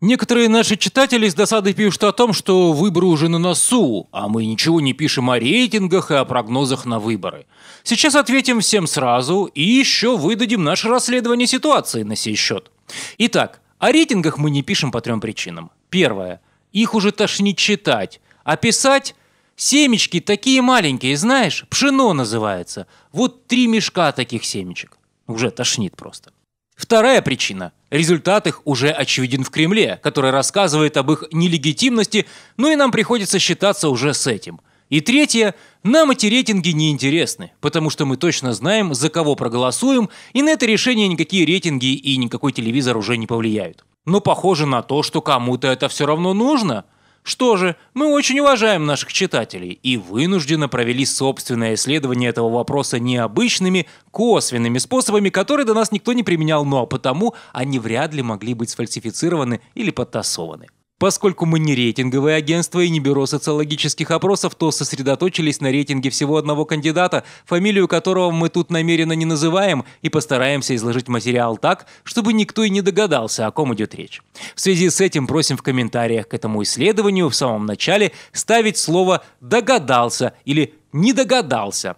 Некоторые наши читатели с досадой пишут о том, что выборы уже на носу, а мы ничего не пишем о рейтингах и о прогнозах на выборы. Сейчас ответим всем сразу и еще выдадим наше расследование ситуации на сей счет. Итак, о рейтингах мы не пишем по трем причинам. Первое. Их уже тошнит читать. А писать Семечки такие маленькие, знаешь, пшено называется. Вот три мешка таких семечек. Уже тошнит просто. Вторая причина Результат их уже очевиден в Кремле, который рассказывает об их нелегитимности, ну и нам приходится считаться уже с этим. И третье, нам эти рейтинги не интересны, потому что мы точно знаем, за кого проголосуем, и на это решение никакие рейтинги и никакой телевизор уже не повлияют. Но похоже на то, что кому-то это все равно нужно – что же, мы очень уважаем наших читателей и вынужденно провели собственное исследование этого вопроса необычными, косвенными способами, которые до нас никто не применял, ну а потому они вряд ли могли быть сфальсифицированы или подтасованы. Поскольку мы не рейтинговое агентство и не бюро социологических опросов, то сосредоточились на рейтинге всего одного кандидата, фамилию которого мы тут намеренно не называем, и постараемся изложить материал так, чтобы никто и не догадался, о ком идет речь. В связи с этим просим в комментариях к этому исследованию в самом начале ставить слово «догадался» или «не догадался».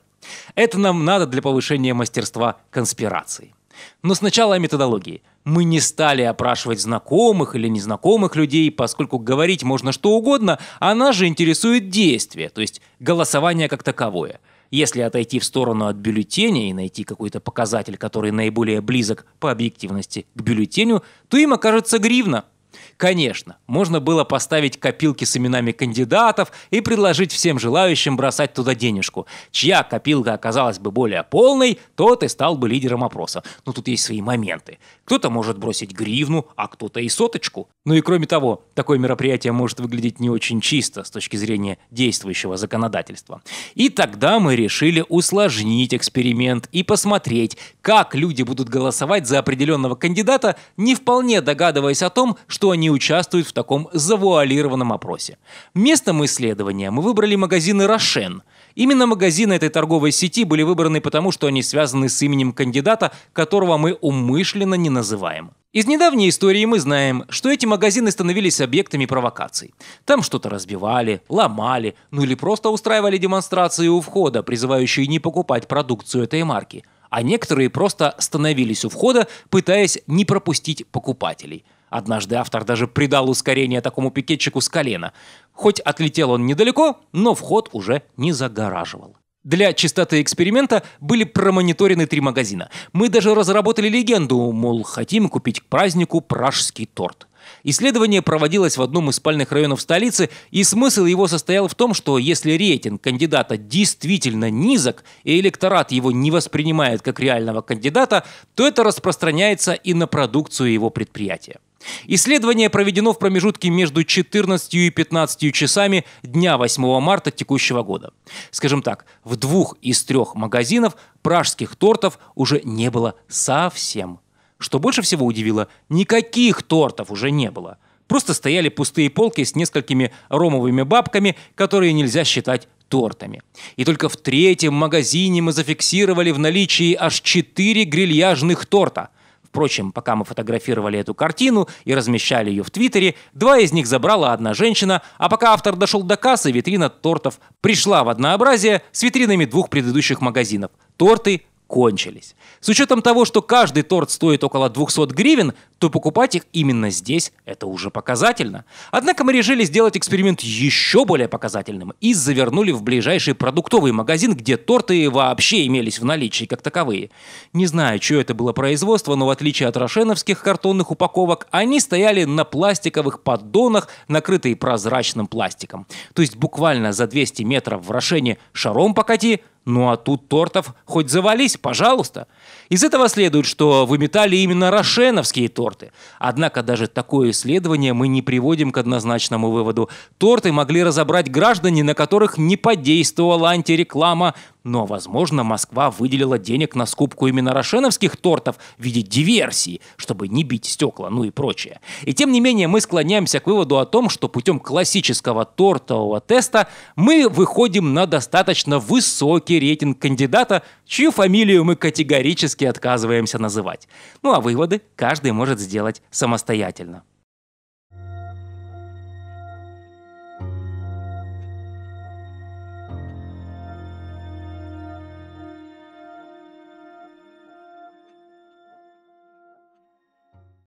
Это нам надо для повышения мастерства конспирации. Но сначала о методологии мы не стали опрашивать знакомых или незнакомых людей, поскольку говорить можно что угодно, а нас же интересует действие, то есть голосование как таковое. Если отойти в сторону от бюллетеня и найти какой-то показатель, который наиболее близок по объективности к бюллетеню, то им окажется гривна – Конечно, можно было поставить копилки с именами кандидатов и предложить всем желающим бросать туда денежку. Чья копилка оказалась бы более полной, тот и стал бы лидером опроса. Но тут есть свои моменты. Кто-то может бросить гривну, а кто-то и соточку. Ну и кроме того, такое мероприятие может выглядеть не очень чисто с точки зрения действующего законодательства. И тогда мы решили усложнить эксперимент и посмотреть, как люди будут голосовать за определенного кандидата, не вполне догадываясь о том, что что они участвуют в таком завуалированном опросе. Местом исследования мы выбрали магазины «Рошен», Именно магазины этой торговой сети были выбраны потому, что они связаны с именем кандидата, которого мы умышленно не называем. Из недавней истории мы знаем, что эти магазины становились объектами провокаций. Там что-то разбивали, ломали, ну или просто устраивали демонстрации у входа, призывающие не покупать продукцию этой марки. А некоторые просто становились у входа, пытаясь не пропустить покупателей – Однажды автор даже придал ускорение такому пикетчику с колена. Хоть отлетел он недалеко, но вход уже не загораживал. Для чистоты эксперимента были промониторены три магазина. Мы даже разработали легенду, мол, хотим купить к празднику пражский торт. Исследование проводилось в одном из спальных районов столицы, и смысл его состоял в том, что если рейтинг кандидата действительно низок, и электорат его не воспринимает как реального кандидата, то это распространяется и на продукцию его предприятия. Исследование проведено в промежутке между 14 и 15 часами дня 8 марта текущего года. Скажем так, в двух из трех магазинов пражских тортов уже не было совсем. Что больше всего удивило, никаких тортов уже не было. Просто стояли пустые полки с несколькими ромовыми бабками, которые нельзя считать тортами. И только в третьем магазине мы зафиксировали в наличии аж четыре грильяжных торта – Впрочем, пока мы фотографировали эту картину и размещали ее в Твиттере, два из них забрала одна женщина, а пока автор дошел до кассы, витрина тортов пришла в однообразие с витринами двух предыдущих магазинов. Торты кончились. С учетом того, что каждый торт стоит около 200 гривен, то покупать их именно здесь – это уже показательно. Однако мы решили сделать эксперимент еще более показательным и завернули в ближайший продуктовый магазин, где торты вообще имелись в наличии как таковые. Не знаю, чье это было производство, но в отличие от рошеновских картонных упаковок, они стояли на пластиковых поддонах, накрытые прозрачным пластиком. То есть буквально за 200 метров в рошене шаром покати – ну а тут тортов хоть завались, пожалуйста. Из этого следует, что выметали именно рошеновские торты. Однако даже такое исследование мы не приводим к однозначному выводу. Торты могли разобрать граждане, на которых не подействовала антиреклама. Но, возможно, Москва выделила денег на скупку именно рошеновских тортов в виде диверсии, чтобы не бить стекла, ну и прочее. И тем не менее мы склоняемся к выводу о том, что путем классического тортового теста мы выходим на достаточно высокий высокий рейтинг кандидата, чью фамилию мы категорически отказываемся называть. Ну а выводы каждый может сделать самостоятельно.